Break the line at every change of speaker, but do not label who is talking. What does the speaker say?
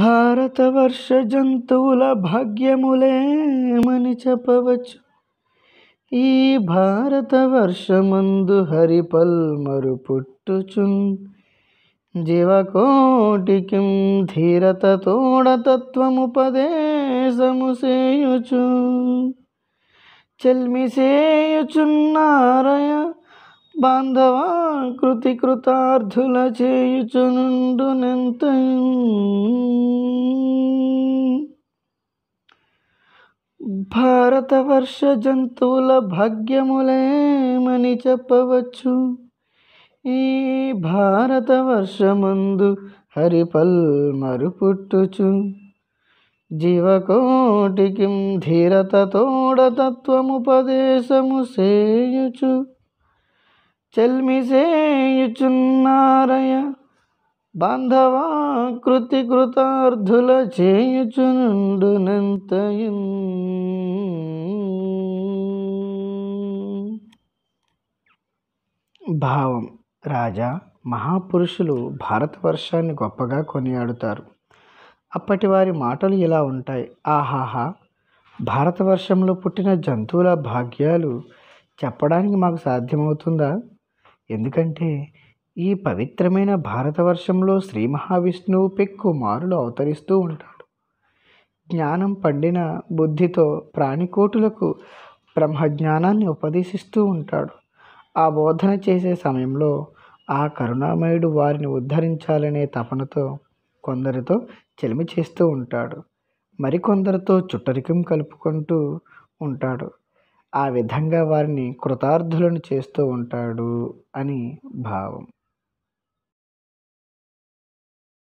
భారతవర్ష జంతువుల భాగ్యములేమని చెప్పవచ్చు ఈ భారతవర్షమందు హరిపల్మరు పుట్టుచున్ జీవకోటికిం ధీరత తోడతత్వముపదేశము చేయుచు చెల్మిసేయుచున్నారయ బాంధవా కృతి కృతార్థుల చేయుచునుండునెంత భారతవర్ష జంతువుల భాగ్యములేమని చెప్పవచ్చు ఈ భారతవర్షమందు హరిపల్ పుట్టుచు జీవకోటికిం ధీరత తోడతత్వముపదేశము సేయుచు చెల్మిసేయుచున్నారయ బాంధవా కృతి కృతార్థుల చేయుచునుండునంతయు భావం రాజా మహాపురుషులు భారతవర్షాన్ని గొప్పగా కొనియాడుతారు అప్పటి వారి మాటలు ఇలా ఉంటాయి ఆహాహా భారతవర్షంలో పుట్టిన జంతువుల భాగ్యాలు చెప్పడానికి మాకు సాధ్యమవుతుందా ఎందుకంటే ఈ పవిత్రమైన భారతవర్షంలో శ్రీ మహావిష్ణువు పెక్కు మారులు అవతరిస్తూ ఉంటాడు జ్ఞానం పండిన బుద్ధితో ప్రాణికోటులకు బ్రహ్మజ్ఞానాన్ని ఉపదేశిస్తూ ఉంటాడు ఆ బోధన చేసే సమయంలో ఆ కరుణామయుడు వారిని ఉద్ధరించాలనే తపనతో కొందరితో చెలిమి చేస్తూ ఉంటాడు మరికొందరితో చుట్టరికం కలుపుకుంటూ ఉంటాడు ఆ విధంగా వారిని కృతార్థులను చేస్తూ ఉంటాడు అని భావం